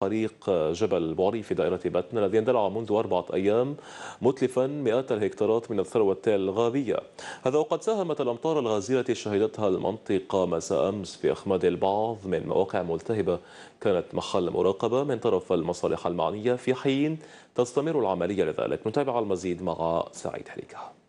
طريق جبل بوري في دائرة بتن الذي اندلع منذ أربعة أيام متلفا مئات الهكتارات من الثروة الغابية هذا وقد ساهمت الأمطار الغزيرة شهدتها المنطقة مساء أمس في إخماد البعض من مواقع ملتهبة كانت محل مراقبة من طرف المصالح المعنية في حين تستمر العملية لذلك نتابع المزيد مع سعيد حليكه